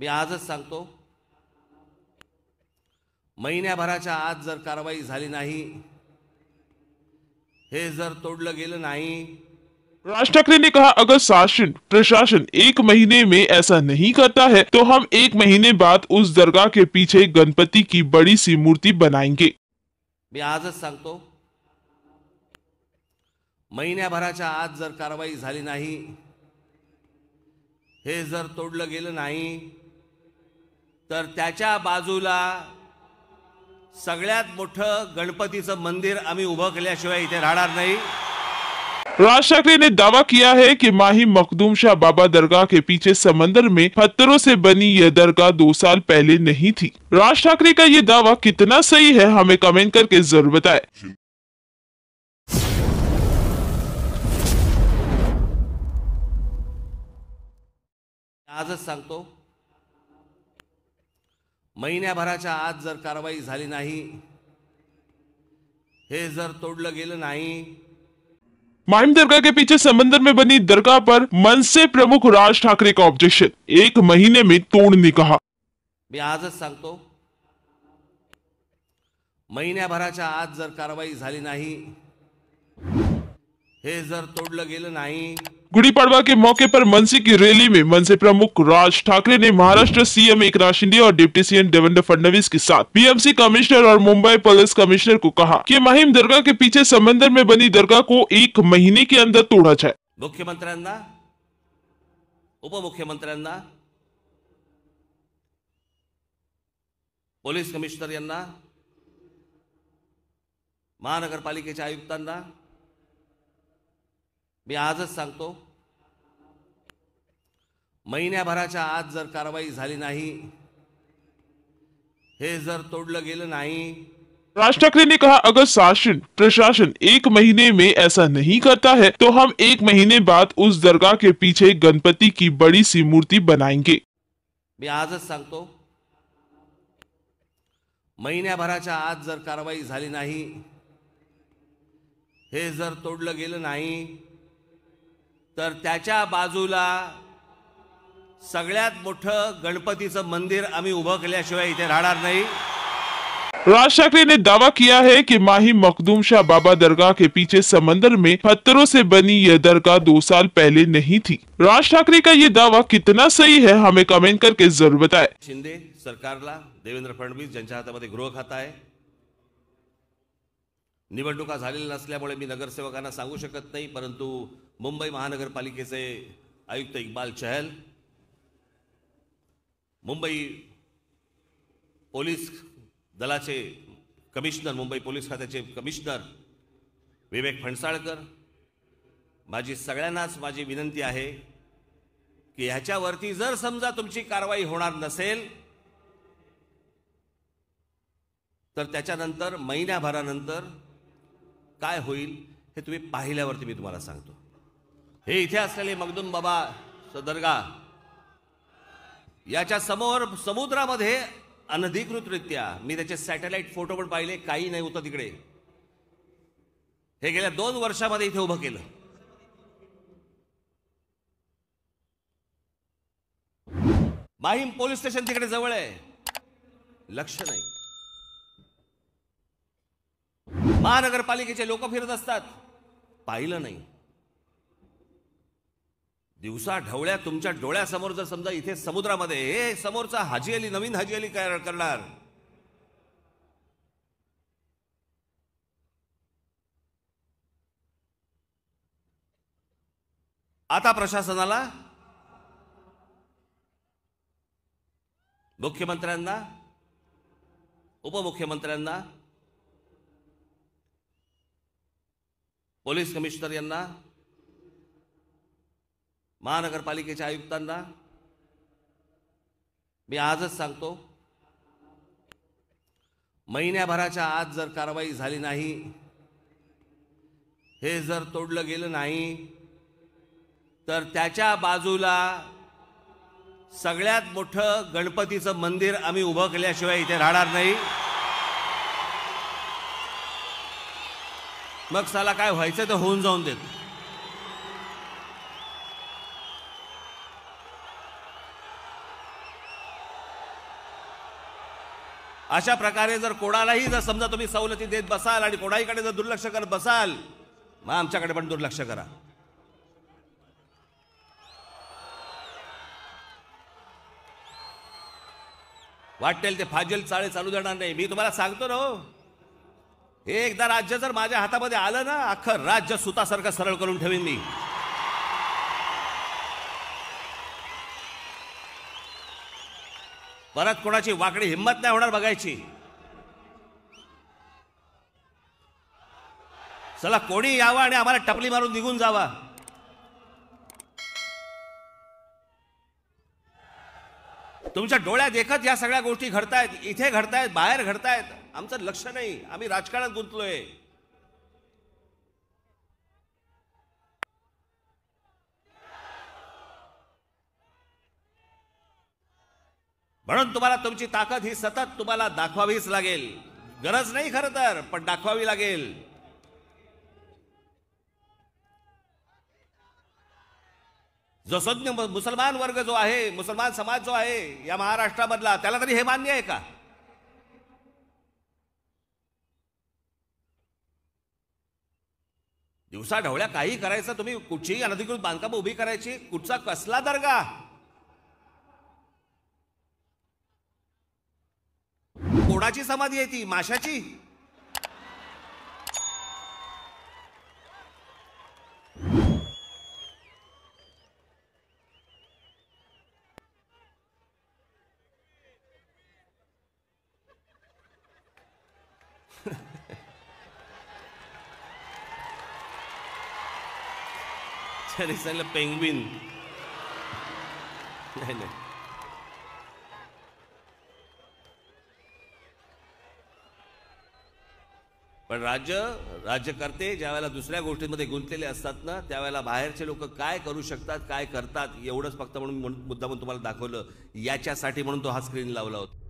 मी आजच सांगतो महिन्याभराच्या आज जर कारवाई नहीं हे जर तोड़ गेल नहीं राज ठाकरे ने कहा अगर शासन प्रशासन एक महीने में ऐसा नहीं करता है तो हम एक महीने बाद उस दरगाह के पीछे गणपति की बड़ी सी मूर्ति बनाएंगे मी आजच सांगतो महिन्याभराच्या आज जर कारवाई नहीं हे जर तोड़ गेल नहीं तर त्याच्या बाजूला सगळ्यात मोठं गणपतीचं मंदिर आम्ही उभं केल्याशिवाय इथे राहणार नाही राज ठाकरे ने दावा किया है कि माही मखदूम शाह बाबा दरगाह के पीछे समंदर में पत्थरों से बनी यह दरगाह दो साल पहले नहीं थी राज ठाकरे का ये दावा कितना सही है हमें कमेंट करके जरूर बताएं। आजच सांगतो महिन्याभराच्या आत जर कारवाई झाली नाही हे जर तोडलं गेलं नाही माहिम दरगाह के पीछे समंदर में बनी दरगाह पर मन से प्रमुख राज ठाकरे का ऑब्जेक्शन एक महीने में तोड़ने कहा मी आजच सांगतो महिन्याभराच्या आत जर कारवाई झाली नाही हे जर तोडलं गेलं नाही गुड़ी पड़वा के मौके पर मनसे की रैली में मनसे प्रमुख राज ठाकरे ने महाराष्ट्र सीएम एक शिंदे और डिप्टी सीएम देवेंद्र फडणवीस के साथ बीएमसी कमिश्नर और मुंबई पुलिस कमिश्नर को कहा कि महिम दरगाह के पीछे समंदर में बनी दरगाह को एक महीने के अंदर तोड़ा जाए मुख्यमंत्री मुख्यमंत्र्यांना उपमुख्यमंत्र्यांना पोलीस महानगर यांना महानगरपालिकेच्या आयुक्त मैं आज सांगतो महीनभरा आज जर कारवाई नहीं नाही हे जर तोड़ गेल नहीं राज ने कहा अगर शासन प्रशासन एक महीने में ऐसा नहीं करता है तो हम एक महीने बाद उस दरगाह के पीछे गणपति की बड़ी सी मूर्ति बनाएंगे मी महीन भरा महिन्याभराच्या आज जर कारवाई नहीं हे जर तोड़ गेल नहीं तर त्याच्या बाजूला सगळ्यात मोठं गणपतीचं मंदिर आम्ही उभं केल्याशिवाय इथे राहणार नाही राज ठाकरे ने दावा किया है कि माही मखदूम शाह बाबा दरगाह के पीछे समंदर में पत्थरों से बनी यह दरगाह दो साल पहले नहीं थी राज ठाकरे का ये दावा कितना सही है हमें कमेंट करके जरूर बताए शिंदे सरकारला देवेंद्र फडणवीस ज्यांच्या हातामध्ये गृह खाता आहे निवडणुका झालेल्या नसल्यामुळे मी नगरसेवकांना सांगू शकत नाही परंतु मुंबई महानगरपालिकेचे आयुक्त इक्बाल चहल मुंबई पोलीस दलाचे कमिशनर मुंबई पोलीस खात्याचे कमिशनर विवेक फणसाळकर माझी सगळ्यांनाच माझी विनंती आहे की ह्याच्यावरती जर समजा तुमची कारवाई होणार नसेल तर त्याच्यानंतर महिन्याभरानंतर काय होईल हे तुम्ही पाहिल्यावरती मी तुम्हाला सांगतो हे इथे असलेले मगदुम बाबा सदरगा याच्या समोर समुद्रामध्ये अनधिकृतरित्या मी त्याचे सॅटेलाइट फोटो पण पाहिले काही नाही होतं तिकडे हे गेल्या दोन वर्षामध्ये इथे उभं केलं माहीम पोलीस स्टेशन तिकडे जवळ आहे लक्ष नाही महानगरपालिकेचे लोक फिरत असतात पाहिलं नाही दिवसा ढवळ्या तुमच्या डोळ्यासमोर जर समजा इथे समुद्रामध्ये हे समोरचा हाजी अली नवीन हाजी अली काय करणार आता प्रशासनाला मुख्यमंत्र्यांना उपमुख्यमंत्र्यांना पोलीस कमिशनर यांना महानगरपालिकेच्या आयुक्तांना मी आजच सांगतो महिन्याभराच्या आज जर कारवाई झाली नाही हे जर तोडलं गेलं नाही तर त्याच्या बाजूला सगळ्यात मोठं गणपतीचं मंदिर आम्ही उभं केल्याशिवाय इथे राहणार नाही मग साला काय व्हायचं ते होऊन जाऊन देतो अशा प्रकारे जर कोणालाही जर समजा तुम्ही सवलती देत बसाल आणि कोणाहीकडे जर दुर्लक्ष करत बसाल मग आमच्याकडे पण दुर्लक्ष करा वाटेल ते फाजेल चाळे चालू जाणार नाही मी तुम्हाला सांगतो ना हो. एकदा राज्य जर माझ्या हातामध्ये आलं ना अख्खं राज्य सुतासारखं सरळ करून ठेवीन मी परत कोणाची वाकडी हिंमत नाही होणार बघायची चला कोणी यावा आणि आम्हाला टपली मारून निघून जावा तुमच्या डोळ्यात देखत या सगळ्या गोष्टी घडतायत इथे घडतायत बाहेर घडतायत आमचं लक्ष नाही आम्ही राजकारणात गुंतलोय म्हणून तुम्हाला तुमची ताकद ही सतत तुम्हाला दाखवावीच लागेल गरज नाही खरं तर पण दाखवावी लागेल जो सज्ञ मुसलमान वर्ग जो आहे मुसलमान समाज जो आहे या महाराष्ट्रामधला त्याला तरी हे मान्य आहे का दिवसा ढवळ्या काही करायचं तुम्ही कुठचीही अनधिकृत बांधकाम उभी करायची कुठचा कसला दर्गा घोडाची समाधी आहे ती माशाची पेंग्विन नाही नाही पण राज्य राज्यकर्ते ज्यावेळेला दुसऱ्या गोष्टींमध्ये गुंतलेले असतात ना त्यावेळेला बाहेरचे लोक काय करू शकतात काय करतात एवढंच फक्त म्हणून मुद्दा म्हणून तुम्हाला दाखवलं याच्यासाठी म्हणून तो हा स्क्रीन लावला होता